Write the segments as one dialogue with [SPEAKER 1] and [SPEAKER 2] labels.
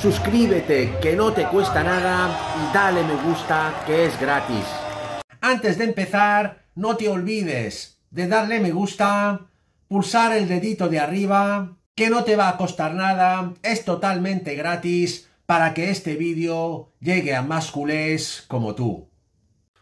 [SPEAKER 1] suscríbete que no te cuesta nada y dale me gusta que es gratis. Antes de empezar, no te olvides de darle me gusta, pulsar el dedito de arriba, que no te va a costar nada, es totalmente gratis para que este vídeo llegue a más culés como tú.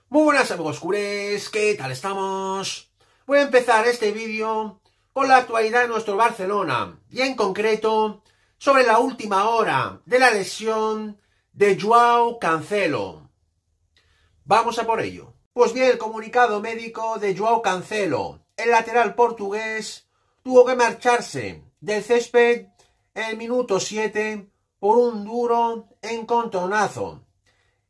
[SPEAKER 1] Muy buenas amigos culés, ¿qué tal estamos? Voy a empezar este vídeo con la actualidad de nuestro Barcelona y en concreto sobre la última hora de la lesión de Joao Cancelo. Vamos a por ello. Pues bien, el comunicado médico de Joao Cancelo, el lateral portugués, tuvo que marcharse del césped en el minuto 7 por un duro encontronazo.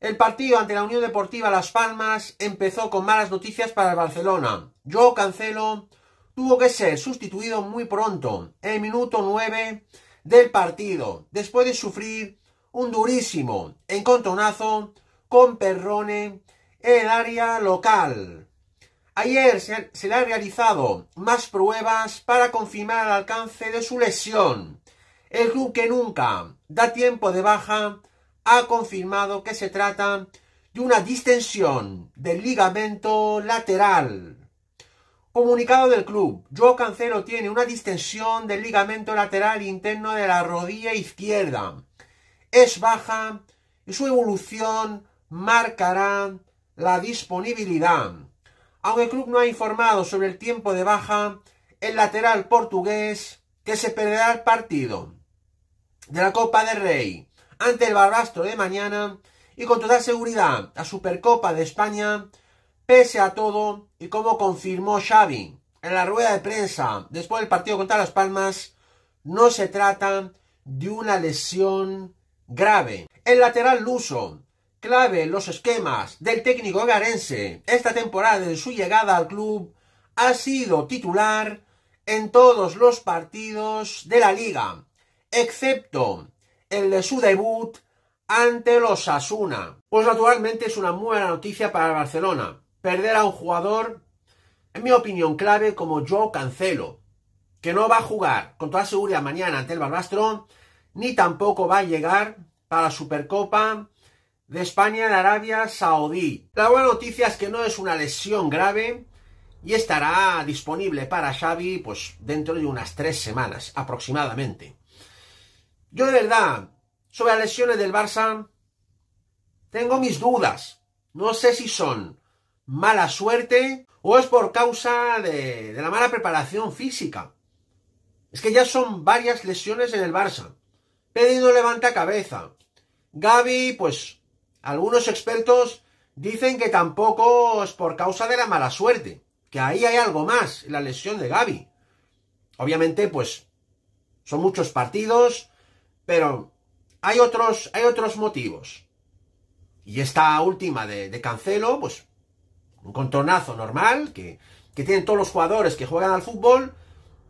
[SPEAKER 1] El partido ante la Unión Deportiva Las Palmas empezó con malas noticias para el Barcelona. Joao Cancelo tuvo que ser sustituido muy pronto, en el minuto 9 del partido, después de sufrir un durísimo encontronazo con Perrone en el área local. Ayer se, le han realizado más pruebas para confirmar el alcance de su lesión. El club que nunca da tiempo de baja ha confirmado que se trata de una distensión del ligamento lateral. Comunicado del club. Joe Cancelo tiene una distensión del ligamento lateral interno de la rodilla izquierda. Es baja y su evolución marcará la disponibilidad. Aunque el club no ha informado sobre el tiempo de baja, el lateral portugués que se perderá el partido de la Copa del Rey ante el Barbastro de mañana y con total seguridad la Supercopa de España Pese a todo, y como confirmó Xavi en la rueda de prensa después del partido contra Las Palmas, no se trata de una lesión grave. El lateral luso, clave en los esquemas del técnico garense esta temporada de su llegada al club, ha sido titular en todos los partidos de la liga, excepto el de su debut ante los Asuna. Pues naturalmente es una buena noticia para Barcelona, perder a un jugador, en mi opinión, clave como Joe Cancelo, que no va a jugar con toda seguridad mañana ante el Barbastro, ni tampoco va a llegar para la Supercopa de España en Arabia Saudí. La buena noticia es que no es una lesión grave y estará disponible para Xavi pues dentro de unas tres semanas aproximadamente. Yo de verdad, sobre las lesiones del Barça, tengo mis dudas. No sé si son mala suerte o es por causa de, la mala preparación física. Es que ya son varias lesiones en el Barça. pedro levanta cabeza. Gaby, pues algunos expertos dicen que tampoco es por causa de la mala suerte, que ahí hay algo más, la lesión de Gaby. Obviamente, pues son muchos partidos, pero hay otros, hay otros motivos. Y esta última de, de Cancelo, pues un contornazo normal que, tienen todos los jugadores que juegan al fútbol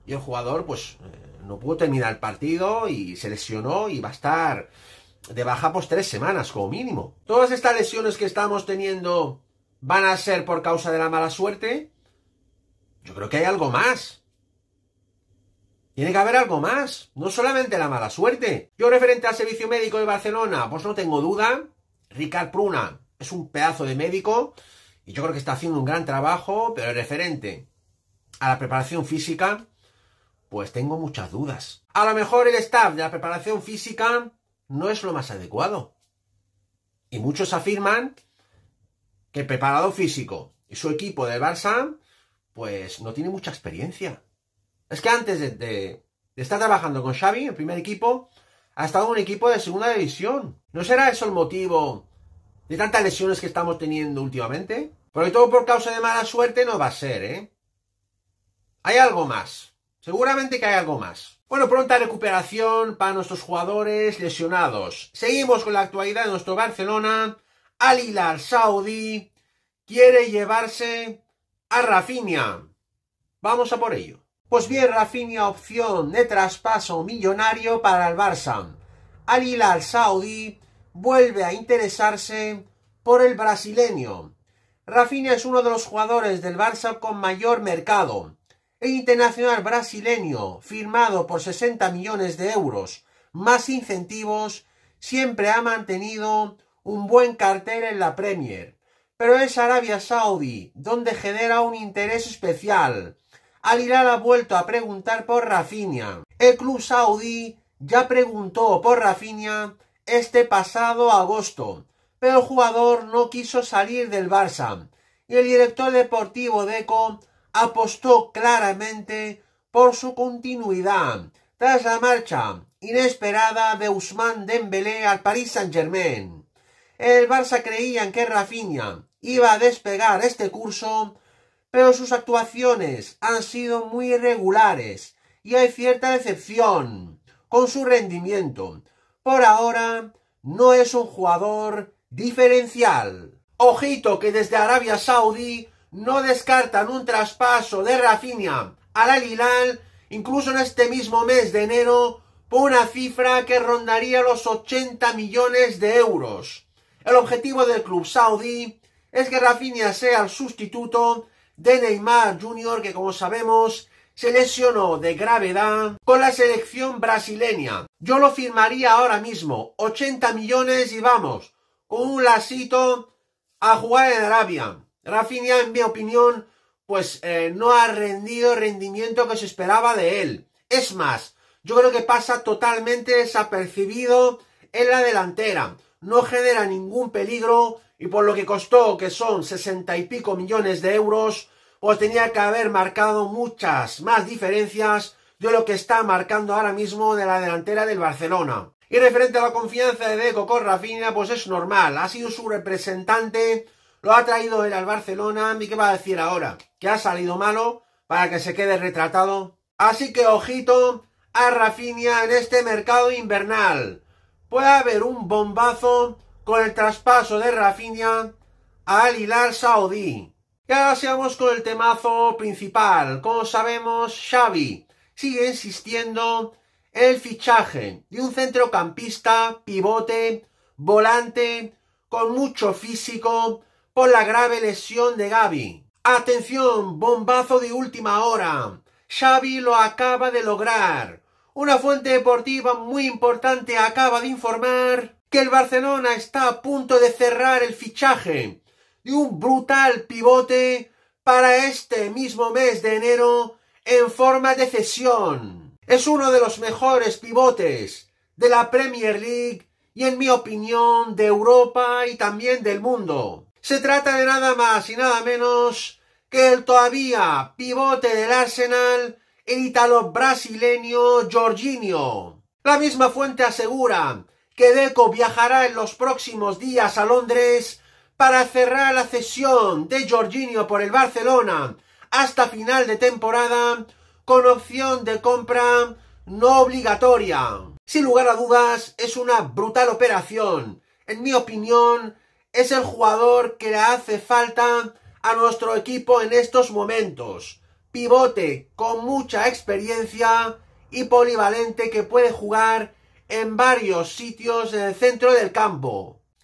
[SPEAKER 1] y el jugador pues eh, no pudo terminar el partido y se lesionó y va a estar de baja pues tres semanas como mínimo. Todas estas lesiones que estamos teniendo van a ser por causa de la mala suerte. Yo creo que hay algo más. Tiene que haber algo más, no solamente la mala suerte. Yo referente al servicio médico de Barcelona, pues no tengo duda. Ricard Pruna es un pedazo de médico. Y yo creo que está haciendo un gran trabajo, pero referente a la preparación física, pues tengo muchas dudas. A lo mejor el staff de la preparación física no es lo más adecuado. Y muchos afirman que el preparado físico y su equipo del Barça, pues no tiene mucha experiencia. Es que antes de, estar trabajando con Xavi, el primer equipo, ha estado en un equipo de segunda división. ¿No será eso el motivo de tantas lesiones que estamos teniendo últimamente? Porque todo por causa de mala suerte no va a ser, ¿eh? Hay algo más. Seguramente que hay algo más. Bueno, pronta recuperación para nuestros jugadores lesionados. Seguimos con la actualidad de nuestro Barcelona. Al Saudí Saudi quiere llevarse a Rafinha. Vamos a por ello. Pues bien, Rafinha opción de traspaso millonario para el Barça. Al Hilal Saudi vuelve a interesarse por el brasileño. Rafinha es uno de los jugadores del Barça con mayor mercado. El internacional brasileño, firmado por 60 millones de euros más incentivos, siempre ha mantenido un buen cartel en la Premier. Pero es Arabia Saudí donde genera un interés especial. Al Hilal ha vuelto a preguntar por Rafinha. El club saudí ya preguntó por Rafinha este pasado agosto, pero el jugador no quiso salir del Barça y el director deportivo Deco apostó claramente por su continuidad tras la marcha inesperada de Usman Dembélé al Paris Saint-Germain. El Barça en que Rafinha iba a despegar este curso, pero sus actuaciones han sido muy irregulares y hay cierta decepción con su rendimiento, por ahora no es un jugador diferencial. Ojito que desde Arabia Saudí no descartan un traspaso de Rafinha al Al incluso en este mismo mes de enero, por una cifra que rondaría los 80 millones de euros. El objetivo del club saudí es que Rafinha sea el sustituto de Neymar Jr., que como sabemos se lesionó de gravedad con la selección brasileña. Yo lo firmaría ahora mismo, 80 millones y vamos, con un lacito a jugar en Arabia. Rafinha, en mi opinión, pues eh, no ha rendido el rendimiento que se esperaba de él. Es más, yo creo que pasa totalmente desapercibido en la delantera. No genera ningún peligro y por lo que costó, que son sesenta y pico millones de euros, pues tenía que haber marcado muchas más diferencias de lo que está marcando ahora mismo de la delantera del Barcelona. Y referente a la confianza de Deco con Rafinha, pues es normal, ha sido su representante, lo ha traído él al Barcelona, ¿y qué va a decir ahora? ¿Que ha salido malo para que se quede retratado? Así que ojito a Rafinha en este mercado invernal. Puede haber un bombazo con el traspaso de Rafinha al Hilal Saudí. Y ahora con el temazo principal. Como sabemos, Xavi sigue insistiendo en el fichaje de un centrocampista, pivote, volante, con mucho físico, por la grave lesión de Gaby. Atención, bombazo de última hora. Xavi lo acaba de lograr. Una fuente deportiva muy importante acaba de informar que el Barcelona está a punto de cerrar el fichaje y un brutal pivote para este mismo mes de enero en forma de cesión. Es uno de los mejores pivotes de la Premier League y en mi opinión de Europa y también del mundo. Se trata de nada más y nada menos que el todavía pivote del Arsenal, el italo-brasileño Jorginho. La misma fuente asegura que Deco viajará en los próximos días a Londres para cerrar la cesión de Jorginho por el Barcelona hasta final de temporada con opción de compra no obligatoria. Sin lugar a dudas, es una brutal operación. En mi opinión, es el jugador que le hace falta a nuestro equipo en estos momentos. Pivote con mucha experiencia y polivalente que puede jugar en varios sitios en el centro del campo.